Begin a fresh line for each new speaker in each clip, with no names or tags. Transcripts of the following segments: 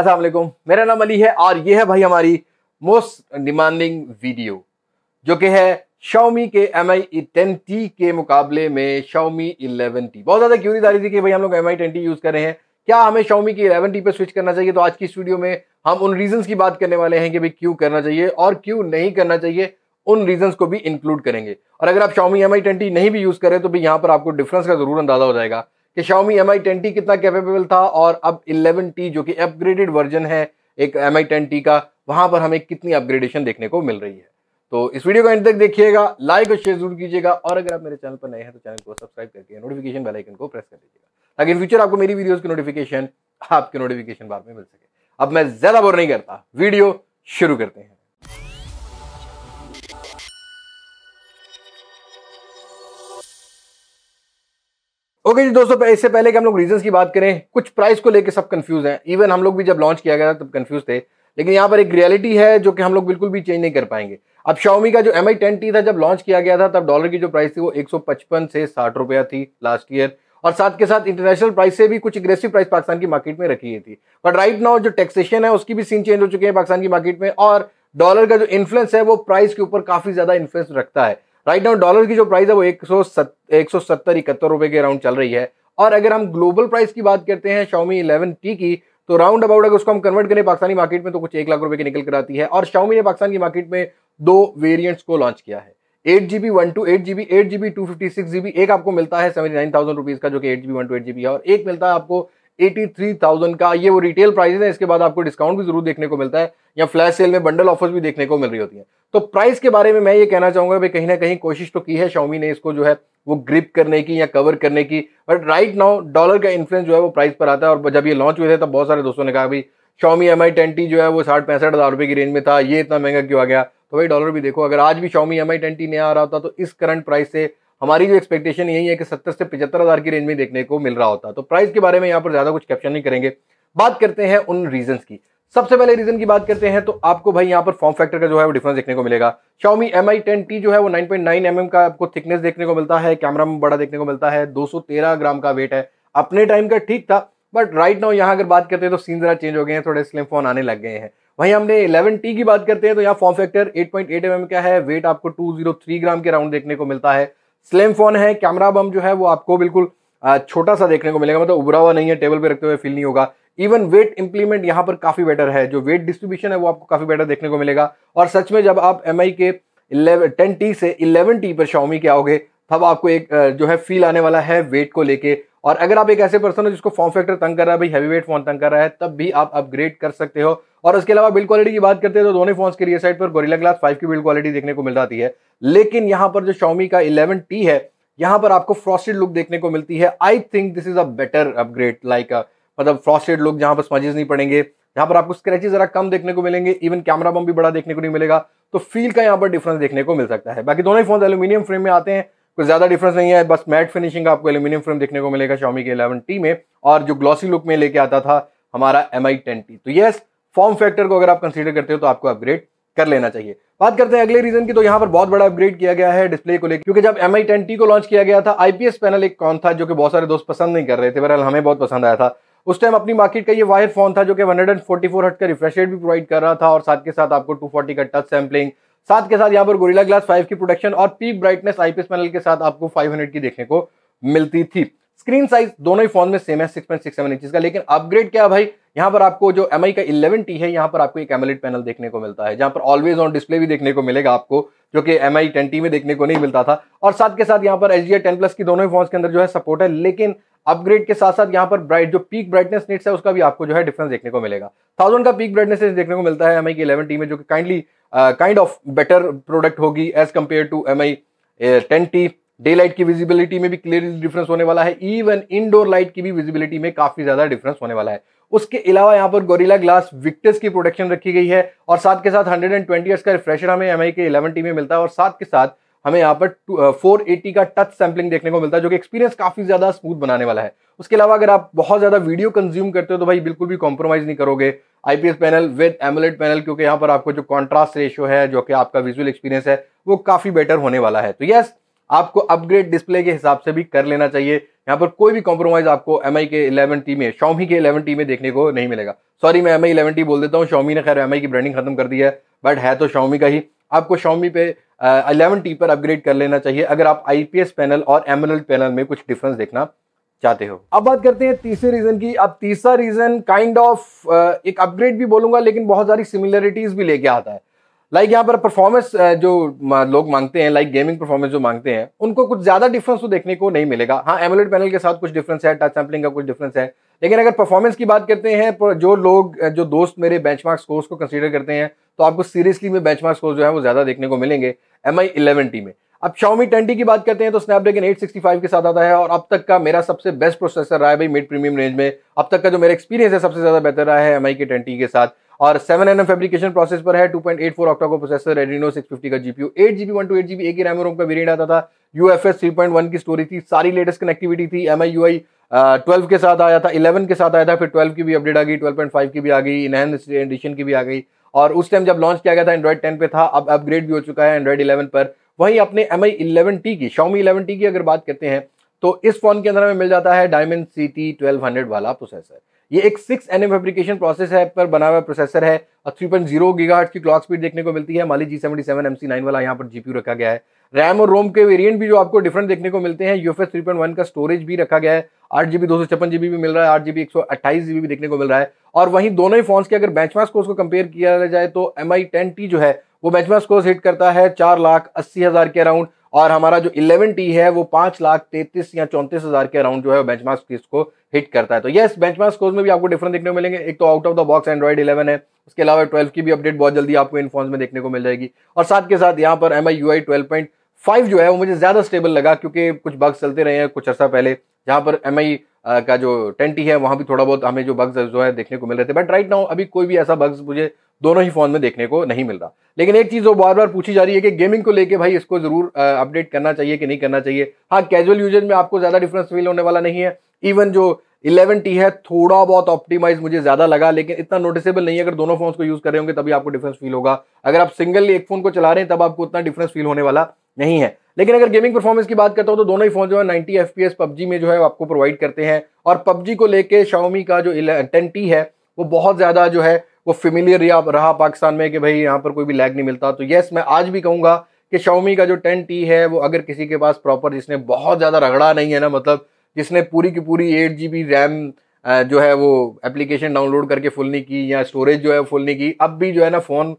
असल मेरा नाम अली है और ये है भाई हमारी मोस्ट डिमांडिंग वीडियो जो कि है शाओमी के एम आई टेन टी के मुकाबले में शाओमी इलेवन टी बहुत ज़्यादा क्यूरीज आ रही थी कि भाई हम लोग M I ten T use कर रहे हैं क्या हमें शाओमी की इलेवन टी पर स्विच करना चाहिए तो आज की इस वीडियो में हम उन रीजन्स की बात करने वाले हैं कि भाई क्यों करना चाहिए और क्यों नहीं करना चाहिए उन रीजन को भी इंक्लूड करेंगे और अगर आप शाओमी एम आई नहीं भी यूज़ करें तो भी यहाँ पर आपको डिफरेंस का ज़रूर अंदाजा हो जाएगा कि एम आई टेंटी कितना कैपेबल था और अब इलेवन टी जो कि अपग्रेडेड वर्जन है एक एम आई टेंटी का वहां पर हमें कितनी अपग्रेडेशन देखने को मिल रही है तो इस वीडियो को एंड तक देखिएगा लाइक और शेयर जरूर कीजिएगा और अगर आप मेरे चैनल पर नए हैं तो चैनल को सब्सक्राइब करके नोटिफिकेशन बेल आइकन को प्रेस कर दीजिएगा ताकि इन फ्यूचर आपको मेरी वीडियोस की नोटिफिकेशन आपके नोटिफिकेशन बार में मिल सके अब मैं ज्यादा बोर नहीं करता वीडियो शुरू करते हैं ओके okay जी दोस्तों इससे पहले कि हम लोग रीजंस की बात करें कुछ प्राइस को लेकर सब कंफ्यूज हैं इवन हम लोग भी जब लॉन्च किया गया था तब कंफ्यूज थे लेकिन यहाँ पर एक रियलिटी है जो कि हम लोग बिल्कुल भी चेंज नहीं कर पाएंगे अब शाओमी का जो एम आई टेन टी था जब लॉन्च किया गया था तब डॉलर की जो प्राइस थी वो एक से साठ रुपया थी लास्ट ईयर और साथ के साथ इंटरनेशनल प्राइस से भी कुछ अग्रेसिव प्राइस पाकिस्तान की मार्केट में रखी गई थी बट राइट नाउ जो टैक्सेशन है उसकी भी सीन चेंज हो चुकी है पाकिस्तान की मार्केट में और डॉलर का जो इन्फ्लुएंस है वो प्राइस के ऊपर काफी ज्यादा इन्फ्लुएंस रखता है राइट नाउ डॉलर की जो प्राइस है वो एक सौ एक सौ सत्तर इकहत्तर रुपए के अराउंड चल रही है और अगर हम ग्लोबल प्राइस की बात करते हैं शाउमी इलेवन टी की तो राउंड अबाउट अगर उसको हम कन्वर्ट करें पाकिस्तानी मार्केट में तो कुछ एक लाख रुपए की निकल कर आती है और शाउमी ने पाकिस्तान की मार्केट में दो वेरियंट्स को लॉन्च किया है eight GB one two eight GB eight GB two fifty six GB एक आपको मिलता है सेवेंटी नाइन थाउजेंड रुपीज का जो कि eight GB one two eight GB है और एक मिलता है आपको 83,000 का ये वो रिटेल प्राइस है इसके बाद आपको डिस्काउंट भी जरूर देखने को मिलता है या फ्लैश सेल में बंडल ऑफर्स भी देखने को मिल रही होती है तो प्राइस के बारे में मैं ये कहना चाहूंगा भाई कहीं ना कहीं कोशिश तो की है शाउमी ने इसको जो है वो ग्रिप करने की या कवर करने की बट राइट नाउ डॉलर का इन्फ्लुएंस जो है वो प्राइस पर आता है और जब ये लॉन्च हुए थे तब बहुत सारे दोस्तों ने कहा भाई शॉमी एम आई टेंटी जो है वो साठ पैंसठ हज़ार रुपये की रेंज में था ये इतना महंगा क्यों आ गया तो भाई डॉलर भी देखो अगर आज भी शॉमी एम आई टेंटी नया आ रहा होता तो इस करंट प्राइस से हमारी जो एक्सपेक्टेशन यही है कि सत्तर से पचहत्तर हज़ार की रेंज में देखने को मिल रहा होता तो प्राइस के बारे में यहाँ पर ज़्यादा कुछ कैप्शन नहीं करेंगे बात करते हैं उन रीजन की सबसे पहले रीजन की बात करते हैं तो आपको भाई यहाँ पर फॉर्म फैक्टर का जो है वो डिफरेंस देखने को मिलेगा शाउमी आई टेन टी जो है वो 9.9 पॉइंट mm का आपको थिकनेस देखने को मिलता है कैमरा में बड़ा देखने को मिलता है 213 ग्राम का वेट है अपने टाइम का ठीक था बट राइट नाउ यहाँ अगर बात करते हैं तो सीन जरा चेंज हो गए हैं थोड़े स्लिम फोन आने लग गए हैं वहीं हमने टी की बात करते हैं तो यहाँ form factor eight point mm का है वेट आपको थ्री ग्राम के राउंड देखने को मिलता है स्लिम फोन है कैमरा बम जो है वो आपको बिल्कुल छोटा सा देखने को मिलेगा मतलब उभरा हुआ नहीं है टेबल पे रखते हुए फील नहीं होगा इवन वेट इंप्लीमेंट यहाँ पर काफ़ी बेटर है जो वेट डिस्ट्रीब्यूशन है वो आपको काफ़ी बेटर देखने को मिलेगा और सच में जब आप M K eleven ten T से इलेवन टी पर शाओमी के आओगे तब आपको एक जो है फील आने वाला है वेट को लेके और अगर आप एक ऐसे पर्सन हो जिसको फॉर्म फैक्टर तंग कर रहा है भाई हैवी वेट फोन तंग कर रहा है तब भी आप अपग्रेड कर सकते हो और उसके अलावा बिल्ड क्वालिटी की बात करते हैं तो दोनों फोन्स के रियर साइड पर गोरिल्ला ग्लास फाइव की बिल्ड क्वालिटी देखने को मिल जाती है लेकिन यहाँ पर जो शॉमी का इलेवन टी है यहाँ पर आपको फ्रॉस्टेड लुक देखने को मिलती है I think this is a better upgrade like मतलब फ्रॉस्टेड लुक जहाँ पर स्मजेस नहीं पड़ेंगे यहाँ पर आपको स्क्रेचेज जरा कम देखने को मिलेंगे इवन कैमरा बम भी बड़ा देखने को नहीं मिलेगा तो फील का यहाँ पर डिफरेंस देखने को मिल सकता है बाकी दोनों ही फोन एल्यूमिनियम फ्रेम में आते हैं कुछ ज़्यादा डिफरेंस नहीं है बस मैट फिनिशिंग आपको एल्यूमिनियम फ्रेम देखने को मिलेगा शॉमी के इलेवन टी में और जो ग्लॉसी लुक में लेके आता था हमारा एम आई टेन टी तो ये फॉर्म फैक्टर को अगर आप कंसिडर करते हो तो आपको अपग्रेड कर लेना चाहिए बात करते हैं अगले रीजन की तो यहाँ पर बहुत बड़ा अपग्रेड किया गया है डिस्प्ले को लेकर क्योंकि जब एम आई टेन टी को लॉन्च किया गया था आईपीएस पैनल एक कौन था जो कि बहुत सारे दोस्त पसंद नहीं कर रहे थे बहरहाल हमें बहुत पसंद आया था उस टाइम अपनी मार्केट का ये वायर फोन था जो कि 144 हर्ट का रिफ्रेश रेट भी प्रोवाइड कर रहा था और साथ के साथ आपको 240 का टच सैम्पलिंग साथ के साथ यहाँ पर गोरिला ग्लास 5 की प्रोटेक्शन और पीक ब्राइटनेस आईपीएस पैनल के साथ आपको 500 की देखने को मिलती थी स्क्रीन साइज दोनों ही फोन में सेम है 6.67 इंच का लेकिन अपग्रेड क्या भाई यहाँ पर आपको जो एम का इलेवन टी है यहाँ पर आपको एक एमलेट पैनल देखने को मिलता है जहां पर ऑलवेज ऑन डिस्प्ले भी देखने को मिलेगा आपको जो कि एम आई टेन में देखने को नहीं मिलता था और साथ के साथ यहाँ पर एच डी टेन प्लस की दोनों ही फोन के अंदर जो है सपोर्ट है लेकिन अपग्रेड के साथ साथ यहाँ पर ब्राइट जो पीक ब्राइटनेस नीट्स है उसका भी आपको जो है डिफरेंस देखने को मिलेगा थाउजेंड का पीक ब्राइटनेस देखने को मिलता है एम आई की इलेवन टी में जो कि kindly kind of better product होगी as compare to M I ten T daylight की विजिबिलिटी में भी क्लियरली डिफरेंस होने वाला है इवन इनडोर लाइट की भी विजिबिलिटी में काफी ज्यादा डिफरेंस होने वाला है उसके अलावा यहाँ पर गोरिला ग्लास विक्टर्स की प्रोडक्शन रखी गई है और साथ के साथ हंड्रेड एंड ट्वेंटी का रिफ्रेशर हमें एम के टी में मिलता है और साथ के साथ हमें यहाँ पर फोर एटी uh, का टच सैम्पलिंग देखने को मिलता है जो कि एक्सपीरियंस काफी ज्यादा स्मूथ बनाने वाला है उसके अलावा अगर आप बहुत ज्यादा वीडियो कंज्यूम करते हो तो भाई बिल्कुल भी कॉम्प्रोमाइज नहीं करोगे IPS panel with AMOLED panel क्योंकि यहाँ पर आपको जो कॉन्ट्रास्ट रेशियो है जो कि आपका विजुअल एक्सपीरियंस है वो काफ़ी बेटर होने वाला है तो यस आपको अपग्रेड डिस्प्ले के हिसाब से भी कर लेना चाहिए यहाँ पर कोई भी कॉम्प्रोमाइज आपको एम के इलेवन टी में शॉमी के इलेवन टी में देखने को नहीं मिलेगा सॉरी मैं एम आई इलेवन टी बोल देता हूँ शॉमी ने खैर एम की ब्रांडिंग खत्म कर दी है बट है तो शॉमी का ही आपको शॉमी पे इलेवन टी पर अपग्रेड कर लेना चाहिए अगर आप आई पैनल और एमोलेट पैनल में कुछ डिफरेंस देखना चाहते हो अब बात करते हैं तीसरे रीजन की अब तीसरा रीजन काइंड ऑफ एक अपग्रेड भी बोलूंगा लेकिन बहुत सारी सिमिलरिटीज भी लेके आता है लाइक like यहाँ पर परफॉर्मेंस जो लोग मांगते हैं लाइक गेमिंग परफॉर्मेंस जो मांगते हैं उनको कुछ ज़्यादा डिफरेंस तो देखने को नहीं मिलेगा हाँ एमोलेट पैनल के साथ कुछ डिफरेंस है टच सैम्पलिंग का कुछ डिफरेंस है लेकिन अगर परफॉर्मेंस की बात करते हैं जो लोग जो दोस्त मेरे मार्क स्कोर्स को कंसिडर करते हैं तो आपको सीरियसली में मार्क स्कोर जो है वो ज़्यादा देखने को मिलेंगे एम आई इलेवन टी में अब Xiaomi 10T की बात करते हैं तो Snapdragon 865 के साथ आता है और अब तक का मेरा सबसे बेस्ट प्रोसेसर रहा है भाई मिड प्रीमियम रेंज में अब तक का जो मेरा एक्सपीरियंस है सबसे ज़्यादा बेहतर रहा है एम के 10T के साथ और सेवन एन फेब्रिकेशन प्रोसेस पर है 2.84 ऑक्टा का प्रोसेसर रेडिनो फिफ्टी का GPU eight GB eight GB एक ही रैम रोम का वेरियंट आता था U F S three point one की स्टोरी थी सारी लेटेस्ट कनेक्टिविटी थी एम आई ट्वेल्व के साथ आया था इलेवन के साथ आया था फिर ट्वेल्व की भी अपडेट आ गई ट्वेल्व पॉइंट फाइव की भी आ गई इनहेंस एडिशन की भी आ गई और उस टाइम जब लॉन्च किया गया था एंड्रॉइड टेन पे था अब अपग्रेड भी हो चुका है एंड्रॉइड इलेवन पर वहीं अपने एम आई इलेवन टी की शॉमी इलेवन टी की अगर बात करते हैं तो इस फोन के अंदर हमें मिल जाता है Dimensity twelve hundred वाला प्रोसेसर ये एक six N M fabrication process है पर बना हुआ प्रोसेसर है और थ्री पॉइंट जीरो गीगा की क्लॉक स्पीड देखने को मिलती है Mali G seventy seven M C nine वाला यहाँ पर जीपी रखा गया है रैम और रोम के वेरिएंट भी जो आपको डिफरेंट देखने को मिलते हैं यूएफएस थ्री पॉइंट वन का स्टोरेज भी रखा गया है आठ जीबी दो सौ छप्पन जीबी भी मिल रहा है आठ जीबी एक सौ अट्ठाईस जीबी भी देखने को मिल रहा है और वहीं दोनों ही फोन्स के अगर बेंचमार्क स्कोर्स को कंपेयर किया जाए तो एम आई टेन टी जो है वो बेंचमार्क स्कोर्स हिट करता है चार लाख अस्सी हज़ार के अराउंड और हमारा जो इलेवन टी है वो पांच लाख तैतीस या चौंतीस हज़ार के अराउंड जो है बेंचमार्क स्कोर्स को हिट करता है तो बेंच मार्क स्कोर्स में भी आपको डिफरेंट देखने को मिलेंगे एक तो out of the box Android eleven है उसके अलावा ट्वेल्व की भी अपडेट बहुत जल्दी आपको इन फोन में देखने को मिल जाएगी और साथ के साथ यहाँ पर M I U I twelve point five जो है वो मुझे ज़्यादा स्टेबल लगा क्योंकि कुछ बग्स चलते रहे हैं कुछ अर्सा पहले जहाँ पर एम आई का जो टेंटी है वहाँ भी थोड़ा बहुत हमें जो बग्स जो है देखने को मिल रहे थे बट राइट नाउ अभी कोई भी ऐसा बग्स मुझे दोनों ही फ़ोन में देखने को नहीं मिल रहा लेकिन एक चीज़ जो बार बार पूछी जा रही है कि गेमिंग को लेके भाई इसको ज़रूर अपडेट करना चाहिए कि नहीं करना चाहिए हाँ कैजुअल यूजेज में आपको ज़्यादा डिफरेंस फील होने वाला नहीं है इवन जो इलेवन टी है थोड़ा बहुत ऑप्टिमाइज मुझे ज़्यादा लगा लेकिन इतना नोटिसेबल नहीं है अगर दोनों फोन को यूज़ कर रहे होंगे तभी आपको डिफरेंस फील होगा अगर आप सिंगल एक फ़ोन को चला रहे हैं तब आपको उतना डिफरेंस फील होने वाला नहीं है लेकिन अगर गेमिंग परफॉर्मेंस की बात करता हूँ तो दोनों ही फोन जो है ninety F P S PUBG में जो है आपको प्रोवाइड करते हैं और पबजी को लेके शाओमी का जो टेन टी है वो बहुत ज़्यादा जो है वो फेमिलियर रहा पाकिस्तान में कि भाई यहाँ पर कोई भी लैग नहीं मिलता तो येस मैं आज भी कहूँगा कि शाओमी का जो टेन टी है वो अगर किसी के पास प्रॉपर जिसने बहुत ज़्यादा रगड़ा नहीं है ना मतलब जिसने पूरी की पूरी एट जी बी रैम जो है वो एप्लीकेशन डाउनलोड करके फुल नहीं की या स्टोरेज जो है फुल नहीं की अब भी जो है ना phone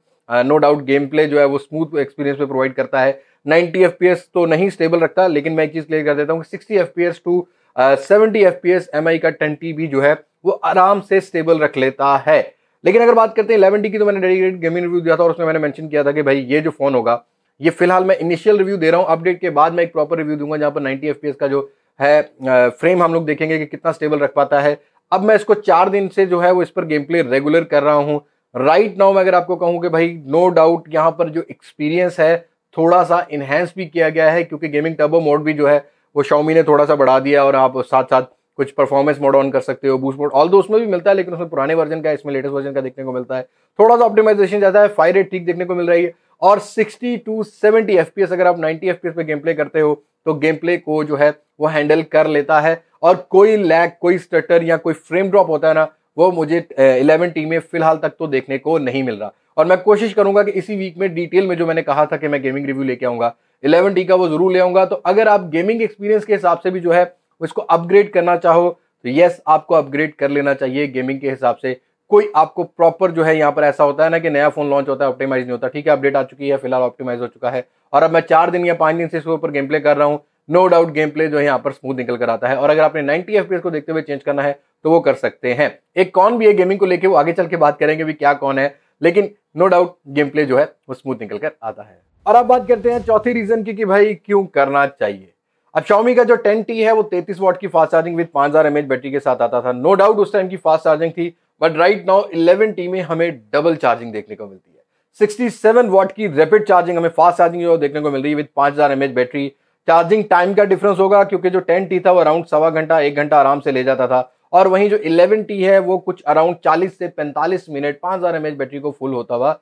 no doubt game play जो है वो स्मूथ एक्सपीरियंस पे प्रोवाइड करता है 90 एफ तो नहीं स्टेबल रखता लेकिन मैं एक चीज़ क्लियर कर देता हूँ sixty F P S to seventy F P का टेन टी जो है वो आराम से स्टेबल रख लेता है लेकिन अगर बात करते हैं इलेवन टी की तो मैंने डेडिकेटेड गेमिंग रिव्यू दिया था और उसमें मैंने मैंशन किया था कि भाई ये जो फोन होगा ये फिलहाल मैं इनिशियल रिव्यू दे रहा हूँ अपडेट के बाद मैं एक प्रॉपर रिव्यू दूंगा जहाँ पर नाइन्टी एफ का जो है फ्रेम uh, हम लोग देखेंगे कि कितना स्टेबल रख पाता है अब मैं इसको चार दिन से जो है वो इस पर गेम प्ले रेगुलर कर रहा हूँ राइट नाउ मैं अगर आपको कहूँ कि भाई नो डाउट यहाँ पर जो एक्सपीरियंस है थोड़ा सा इन्हेंस भी किया गया है क्योंकि गेमिंग टर्बो मोड भी जो है वो शाउमी ने थोड़ा सा बढ़ा दिया और आप साथ साथ कुछ परफॉर्मेंस मोड ऑन कर सकते हो बूस्ट मोड ऑल दो उसमें भी मिलता है लेकिन उसमें पुराने वर्जन का इसमें लेटेस्ट वर्जन का देखने को मिलता है थोड़ा सा ऑप्टिमाइजेशन ज़्यादा है फायर रेट ठीक देखने को मिल रही है और सिक्सटी टू सेवेंटी एफ अगर आप नाइनटी एफ पे गेम प्ले करते हो तो गेम प्ले को जो है वो हैंडल कर लेता है और कोई लैग कोई स्टटर या कोई फ्रेम ड्रॉप होता है ना वो मुझे इलेवन टी में फिलहाल तक तो देखने को नहीं मिल रहा और मैं कोशिश करूंगा कि इसी वीक में डिटेल में जो मैंने कहा था कि मैं गेमिंग रिव्यू लेके आऊंगा इलेवन डी का वो जरूर ले आऊंगा तो अगर आप गेमिंग एक्सपीरियंस के हिसाब से भी जो है उसको अपग्रेड करना चाहो तो येस आपको अपग्रेड कर लेना चाहिए गेमिंग के हिसाब से कोई आपको प्रॉपर जो है यहाँ पर ऐसा होता है ना कि नया फोन लॉन्च होता है ऑप्टिमाइज नहीं होता ठीक है अपडेट आ चुकी है फिलहाल ऑप्टिमाइज हो चुका है और अब मैं चार दिन या पांच दिन से इसके ऊपर गेम प्ले कर रहा हूँ नो डाउट गेम प्ले जो है यहाँ पर स्मूथ निकल कर आता है और अगर आपने नाइनटी एफ को देखते हुए चेंज करना है तो वो कर सकते हैं एक कौन भी है गेमिंग को लेकर वो आगे चल के बात करेंगे भी क्या कौन है लेकिन नो डाउट गेम प्ले जो है वो स्मूथ निकल कर आता है और अब बात करते हैं चौथी रीजन की कि भाई क्यों करना चाहिए अब Xiaomi का जो 10T है वो 33 वॉट की fast charging with 5000 M H battery के साथ आता था नो डाउट उस टाइम की फास्ट चार्जिंग थी बट राइट नाउ 11T में हमें डबल चार्जिंग देखने को मिलती है 67 वॉट की रैपिड चार्जिंग हमें फास्ट चार्जिंग जो देखने को मिल रही है with 5000 M H battery charging time का डिफरेंस होगा क्योंकि जो 10T था वो अराउंड सवा घंटा एक घंटा आराम से ले जाता था और वहीं जो इलेवन टी है वो कुछ अराउंड 40 से 45 मिनट 5000 हज़ार एम बैटरी को फुल होता हुआ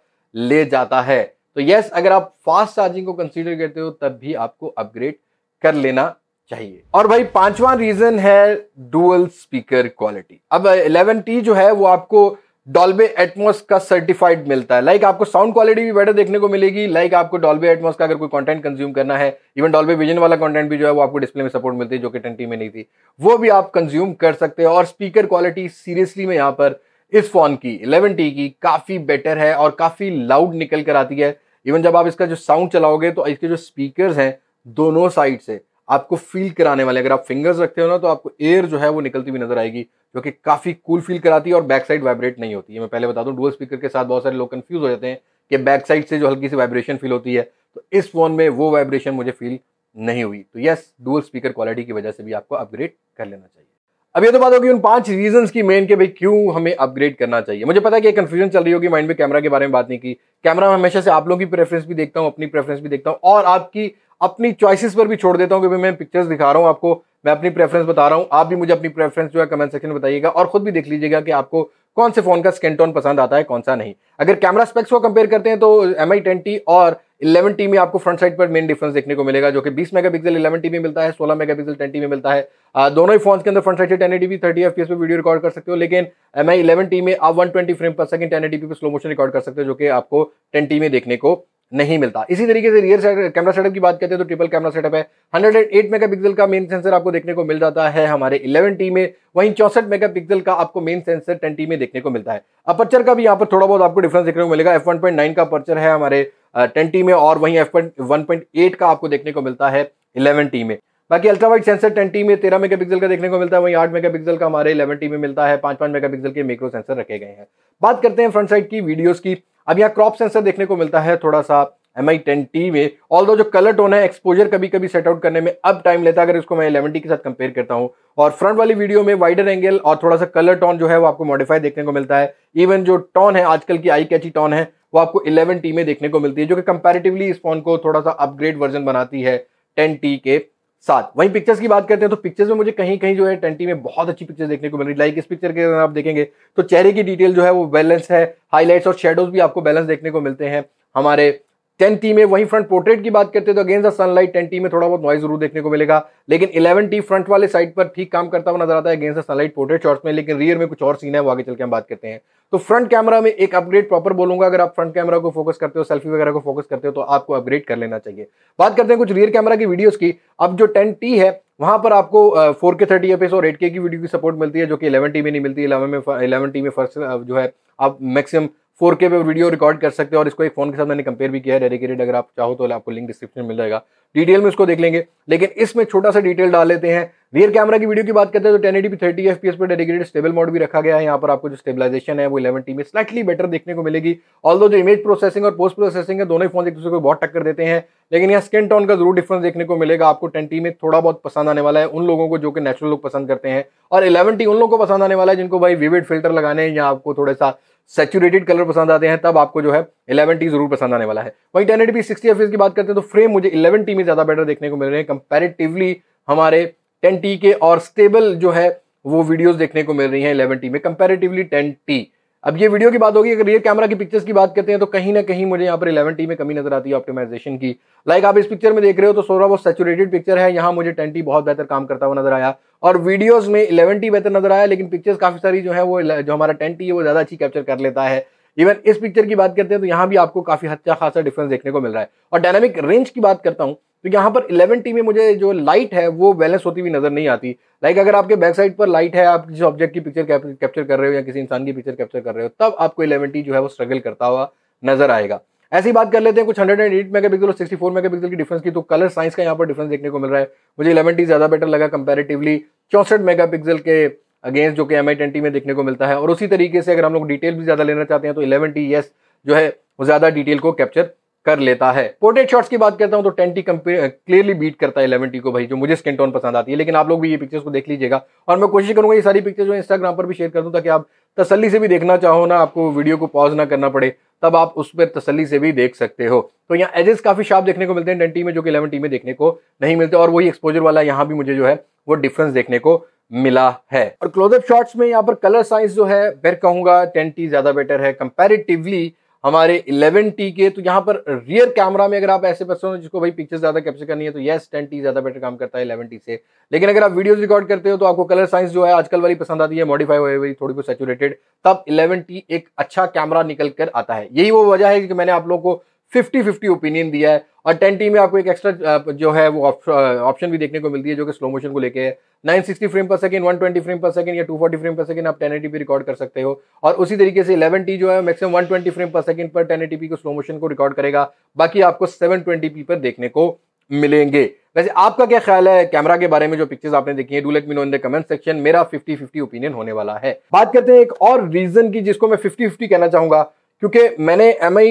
ले जाता है तो यस अगर आप फास्ट चार्जिंग को कंसिडर करते हो तब भी आपको अपग्रेड कर लेना चाहिए और भाई पांचवा रीजन है डुअल स्पीकर क्वालिटी अब इलेवन टी जो है वो आपको डॉल्बे एटमोस का सर्टिफाइड मिलता है लाइक like आपको साउंड क्वालिटी भी बेटर देखने को मिलेगी लाइक like आपको डॉल्बे एटमोस का अगर कोई कंटेंट कंज्यूम करना है इवन डॉल्बे विजन वाला कंटेंट भी जो है वो आपको डिस्प्ले में सपोर्ट मिलती है जो कि टेंटी में नहीं थी वो भी आप कंज्यूम कर सकते हैं और स्पीकर क्वालिटी सीरियसली में यहाँ पर इस फोन की इलेवन टी की काफ़ी बेटर है और काफ़ी लाउड निकल कर आती है इवन जब आप इसका जो साउंड चलाओगे तो इसके जो स्पीकर हैं दोनों साइड से आपको फील कराने वाले अगर आप फिंगर्स रखते हो ना तो आपको एयर जो है वो निकलती हुई नजर आएगी जो कि काफ़ी कूल फील कराती है और बैक साइड वाइब्रेट नहीं होती है मैं पहले बता दूं डुअल स्पीकर के साथ बहुत सारे लोग कंफ्यूज हो जाते हैं कि बैक साइड से जो हल्की सी वाइब्रेशन फील होती है तो इस फ़ोन में वो वाइब्रेशन मुझे फील नहीं हुई तो यस डुअल स्पीकर क्वालिटी की वजह से भी आपको अपग्रेड कर लेना चाहिए अब ये तो बात होगी उन पांच रीजंस की मेन के भाई क्यों हमें अपग्रेड करना चाहिए मुझे पता है कि कंफ्यूजन चल रही होगी माइंड में कैमरा के बारे में बात नहीं की कैमरा में हमेशा से आप लोगों की प्रेफरेंस भी देखता हूँ अपनी प्रेफरेंस भी देखता हूँ और आपकी अपनी चॉइसिस पर भी छोड़ देता हूँ कि मैं पिक्चर्स दिखा रहा हूँ आपको मैं अपनी प्रेफरेंस बता रहा हूँ आप भी मुझे अपनी प्रेफरेंस जो है कमेंट सेक्शन में बताइएगा और खुद भी देख लीजिएगा कि आपको कौन से फोन का स्किन टोन पसंद आता है कौन सा नहीं अगर कैमरा स्पेक्स को कंपेयर करते हैं तो एम आई टेन और इलेवन टी में आपको फ्रंट साइड पर मेन डिफरेंस देखने को मिलेगा जो कि बीस मेगा पिक्सल इलेवन टी में मिलता है मेगा पिक्सल टेन टी में मिलता है दोनों ही फोन के अंदर फ्रंट साइड से ten eighty P thirty F P पर वीडियो रिकॉर्ड कर सकते हो लेकिन एम आई इलेवन टी में आप one twenty frame per second ten P पर स्लो मोशन रिकॉर्ड कर सकते हो जो कि आपको टेन टी में देखने को नहीं मिलता इसी तरीके से रियर कैमरा सेटअप की बात करते हैं तो ट्रिपल कैमरा सेटअप है 108 मेगापिक्सल का मेन सेंसर आपको देखने को मिल जाता है हमारे 11T टी में वहीं चौसठ मेगापिक्सल का आपको मेन सेंसर 10T में देखने को मिलता है अपर्चर का भी यहाँ पर थोड़ा बहुत आपको डिफरेंस देखने को मिलेगा एफ का अपर्चर है हमारे टेन टी में और वहीं एफ का आपको देखने को मिलता है इलेवन टी में बाकी अल्ट्रावाइट सेंसर टेन में तेरह मेगापिक्सल का देखने को मिलता है वहीं आठ मेगापिक्सल का हमारे इलेवन टी में मिलता है पांच पांच मेगापिक्सल के माइक्रो सेंसर रखे गए हैं बात करते हैं फ्रंट साइड की वीडियोस की अब यहाँ क्रॉप सेंसर देखने को मिलता है थोड़ा सा एम आई टेन टी में ऑल जो कलर टोन है एक्सपोजर कभी कभी सेट आउट करने में अब टाइम लेता है अगर इसको मैं इलेवन टी के साथ कंपेयर करता हूँ और फ्रंट वाली वीडियो में वाइडर एंगल और थोड़ा सा कलर टोन जो है वो आपको मॉडिफाई देखने को मिलता है इवन जो टोन है आजकल की आई कैची टोन है वो आपको इलेवन टी में देखने को मिलती है जो कि कंपेरेटिवली इस फोन को थोड़ा सा अपग्रेड वर्जन बनाती है टेन टी के साथ वहीं पिक्चर्स की बात करते हैं तो पिक्चर्स में मुझे कहीं कहीं जो है ट्वेंटी में बहुत अच्छी पिक्चर देखने को मिल रही लाइक इस पिक्चर के अगर आप देखेंगे तो चेहरे की डिटेल जो है वो बैलेंस है हाईलाइट्स और शेडोज भी आपको बैलेंस देखने को मिलते हैं हमारे टेन टी में वही फ्रंट पोर्ट्रेट की बात करते हैं तो against the sunlight ten T में थोड़ा बहुत नॉइज जरूर देखने को मिलेगा लेकिन इलेवन टी फ्रंट वाले साइड पर ठीक काम करता हुआ नजर आता है against the sunlight portrait shots में लेकिन रियर में कुछ और सीन है वो आगे चल के हम बात करते हैं तो फ्रंट कैमरा में एक अपग्रेड प्रॉपर बोलूंगा अगर आप फ्रंट कैमरा को फोकस करते हो सेल्फी वगैरह को फोकस करते हो तो आपको अपग्रेड कर लेना चाहिए बात करते हैं कुछ रियर कैमरा की वीडियोज की अब जो टेन टी है वहां पर आपको फोर के थर्टी एफ और एट के की वीडियो की सपोर्ट मिलती है जो कि इलेवन टी में नहीं मिलती इलेवन में इलेवन टी में फर्स्ट जो है आप मैक्सिमम फोर के पे वीडियो रिकॉर्ड कर सकते हैं और इसको एक फोन के साथ मैंने कंपेयर भी किया है डेडिकेटेड अगर आप चाहो तो आपको लिंक डिस्क्रिप्शन मिल जाएगा डिटेल में इसको देख लेंगे लेकिन इसमें छोटा सा डिटेल डाल लेते हैं रियर कैमरा की वीडियो की बात करते हैं तो ten eighty thirty F P पर डेडिकेटेड स्टेबल मोड भी रखा गया है यहाँ पर आपको जो स्टेबलाइजेशन है वो इलेवन टी में स्लाइटली बेटर देखने को मिलेगी ऑल जो इमेज प्रोसेसिंग और पोस्ट प्रोसेसिंग है दोनों ही फोन एक दूसरे को बहुत टक्कर देते हैं लेकिन यहाँ स्किन टोन का जरूर डिफरेंस देखने को मिलेगा आपको टेन टी में थोड़ा बहुत पसंद आने वाला है उन लोगों को जो कि नेचुरल लुक पसंद करते हैं और इलेवन टी उन लोगों को पसंद आने वाला है जिनको भाई विविड फिल्टर लगाने या आपको थोड़ा सा सेचुरेटेड कलर पसंद आते हैं तब आपको जो है इलेवन टी जरूर पसंद आने वाला है वही ten eighty P sixty F की बात करते हैं तो फ्रेम मुझे इलेवन टी में ज़्यादा बेटर देखने को मिल रहे हैं कंपेरेटिवली हमारे टेन टी के और स्टेबल जो है वो वीडियोज देखने को मिल रही है इलेवन टी में कंपेरेटिवली टेन टी अब ये वीडियो की बात होगी अगर रियर कैमरा की पिक्चर्स की बात करते हैं तो कहीं ना कहीं मुझे यहाँ पर इलेवन टी में कमी नजर आती है ऑप्टिमाइजेशन की लाइक आप इस पिक्चर में देख रहे हो तो सोलह वो सेचुरेटेड पिक्चर है यहाँ मुझे टेन टी बहुत बेहतर काम करता हुआ नजर आया और वीडियोज में इलेवन टी बेहतर नजर आया लेकिन पिक्चर्स काफी सारी जो है वो जो हमारा टेन टी है वो ज्यादा अच्छी कैप्चर कर लेता है इवन इस पिक्चर की बात करते हैं तो यहाँ भी आपको काफी अच्छा खासा डिफरेंस देखने को मिल रहा है और डायनामिक रेंज की बात करता हूँ तो यहाँ पर इलेवन टी में मुझे जो लाइट है वो बैलेंस होती हुई नजर नहीं आती लाइक अगर आपके बैक साइड पर लाइट है आप किसी ऑब्जेक्ट की पिक्चर कैप्चर कर रहे हो या किसी इंसान की पिक्चर कैप्चर कर रहे हो तब आपको इलेवन टी जो है वो स्ट्रगल करता हुआ नजर आएगा ऐसी बात कर लेते हैं कुछ hundred and eight mega pixel और सिक्सटी फोर मेगा पिक्सल की डिफरेंस की तो कलर साइंस का यहाँ पर डिफरेंस देखने को मिल रहा है मुझे इलेवन टी ज्यादा बेटर लगा कंपेरेटिवली चौसठ मेगा पिक्सल के अगेंस्ट जो कि एम आई में देखने को मिलता है और उसी तरीके से अगर हम लोग डिटेल भी ज्यादा लेना चाहते हैं तो इलेवन टी जो है वो ज्यादा डिटेल को कैप्चर कर लेता है पोर्ट्रेट शॉट्स की बात करता हूं तो टेंटी क्लियरली बीट करता है इलेवन टी को भाई जो मुझे स्किन टोन पसंद आती है लेकिन आप लोग भी ये पिक्चर्स को देख लीजिएगा और मैं कोशिश करूंगा ये सारी पिक्चर्स जो इंस्टाग्राम पर भी शेयर कर दूं ताकि आप तसली से भी देखना चाहो ना आपको वीडियो को पॉज ना करना पड़े तब आप उस पर तसली से भी देख सकते हो तो यहाँ एजेस काफी शार्प देखने को मिलते हैं टेंटी में जो कि इलेवन टी में देखने को नहीं मिलते और वही एक्सपोजर वाला यहाँ भी मुझे जो है वो डिफरेंस देखने को मिला है और क्लोजअप शॉट्स में यहाँ पर कलर साइज जो है फिर कहूंगा टेंटी ज्यादा बेटर है कंपेरेटिवली हमारे 11T के तो यहाँ पर रियर कैमरा में अगर आप ऐसे पर्सन हो जिसको भाई पिक्चर ज्यादा कैप्चर करनी है तो यस 10T ज्यादा बेटर काम करता है 11T से लेकिन अगर आप वीडियोस रिकॉर्ड करते हो तो आपको कलर साइंस जो है आजकल वाली पसंद आती है मॉडिफाई हुई हुई थोड़ी बहुत सेचुरेटेड तब इलेवन एक अच्छा कैमरा निकल कर आता है यही वो वजह है कि मैंने आप लोगों को फिफ्टी फिफ्टी ओपिनियन दिया है और टेन टी में आपको एक एक्स्ट्रा जो है वो ऑप्शन भी देखने को मिलती है जो कि स्लो मोशन को लेके है sixty frame per second twenty frame per second या two forty frame per second आप टेन पी रिकॉर्ड कर सकते हो और उसी तरीके से इलेवन टी जो है maximum twenty frame per second पर टेन पी को स्लो मोशन को रिकॉर्ड करेगा बाकी आपको सेवन ट्वेंटी पी पर देखने को मिलेंगे वैसे आपका क्या ख्याल है कैमरा के बारे में जो पिक्चर्स आपने देखी है do let me know in the comment section मेरा फिफ्टी फिफ्टी ओपिनियन होने वाला है बात करते हैं एक और रीजन की जिसको मैं फिफ्टी फिफ्टी कहना चाहूंगा क्योंकि मैंने एम आई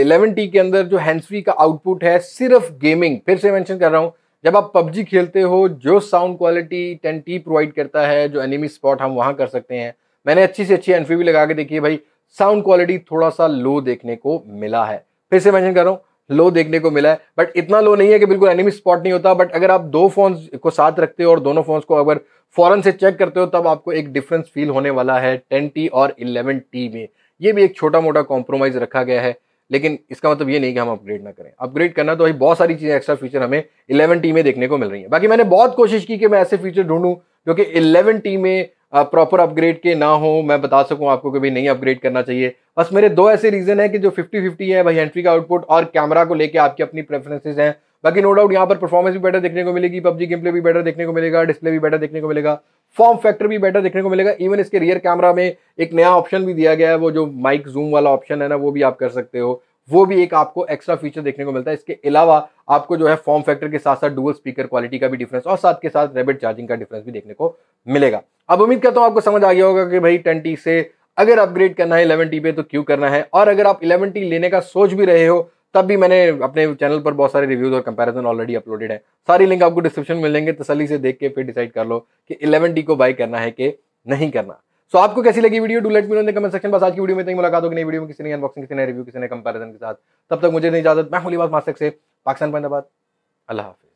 इलेवन टी के अंदर जो हैंड फ्री का आउटपुट है सिर्फ गेमिंग फिर से मैंशन कर रहा हूँ जब आप पबजी खेलते हो जो sound quality ten T provide करता है जो एनिमी स्पॉट हम वहाँ कर सकते हैं मैंने अच्छी से अच्छी एनफी भी लगा के देखी है भाई साउंड क्वालिटी थोड़ा सा लो देखने को मिला है फिर से मैंशन कर रहा हूँ लो देखने को मिला है बट इतना लो नहीं है कि बिल्कुल एनिमी स्पॉट नहीं होता बट अगर आप दो फोन को साथ रखते हो और दोनों फोन्स को अगर फॉरन से चेक करते हो तब आपको एक डिफरेंस फील होने वाला है टेन टी और इलेवन टी में ये भी एक छोटा मोटा कॉम्प्रोमाइज रखा गया है लेकिन इसका मतलब ये नहीं कि हम अपग्रेड ना करें अपग्रेड करना तो भाई बहुत सारी चीज़ें एक्स्ट्रा फीचर हमें इलेवन टी में देखने को मिल रही है बाकी मैंने बहुत कोशिश की कि मैं ऐसे फीचर ढूंढूं जो कि इलेवन टी में प्रॉपर अपग्रेड के ना हो मैं बता सकूं आपको भाई नहीं अपग्रेड करना चाहिए बस मेरे दो ऐसे रीज़न है कि जो फिफ्टी फिफ्टी है भाई एंट्री का आउटपुट और कैमरा को लेकर आपकी अपनी प्रेफरेंसेज हैं बाकी नो डाउट यहाँ पर परफॉर्मेंस भी बेटर देखने को मिलेगी पब्जी गेम प्ले भी बेटर देखने को मिलेगा डिस्प्ले भी बेटर देखने को मिलेगा फॉर्म फैक्टर भी बेटर देखने को मिलेगा इवन इसके रियर कैमरा में एक नया ऑप्शन भी दिया गया है वो जो माइक जूम वाला ऑप्शन है ना वो भी आप कर सकते हो वो भी एक आपको एक्स्ट्रा फीचर देखने को मिलता है इसके अलावा आपको जो है फॉर्म फैक्टर के साथ साथ डुअल स्पीकर क्वालिटी का भी डिफरेंस और साथ के साथ रेबिड चार्जिंग का डिफरेंस भी देखने को मिलेगा अब उम्मीद करता हूं आपको समझ आ गया होगा कि भाई टेन से अगर अपग्रेड करना है इलेवन टी पे तो क्यों करना है और अगर आप इलेवन टी लेने का सोच भी रहे हो तब भी मैंने अपने चैनल पर बहुत सारे रिव्यूज और कंपैरिजन ऑलरेडी अपलोडेड है सारी लिंक आपको डिस्क्रिप्शन में मिलेंगे तसली से देख के फिर डिसाइड कर लो कि इलेवन डी को बाई करना है कि नहीं करना सो so, आपको कैसी लगी video do let me know comment section बस आज की वीडियो में इतनी मुलाकात होगी नई वीडियो में किसी ने अनबॉक्सिंग किसी ने रिव्यू किसी ने कंपैरिजन के साथ तब तक मुझे नहीं इजाजत मैं होली बात मास्क से पाकिस्तान पंजाबाद अल्लाह हाफि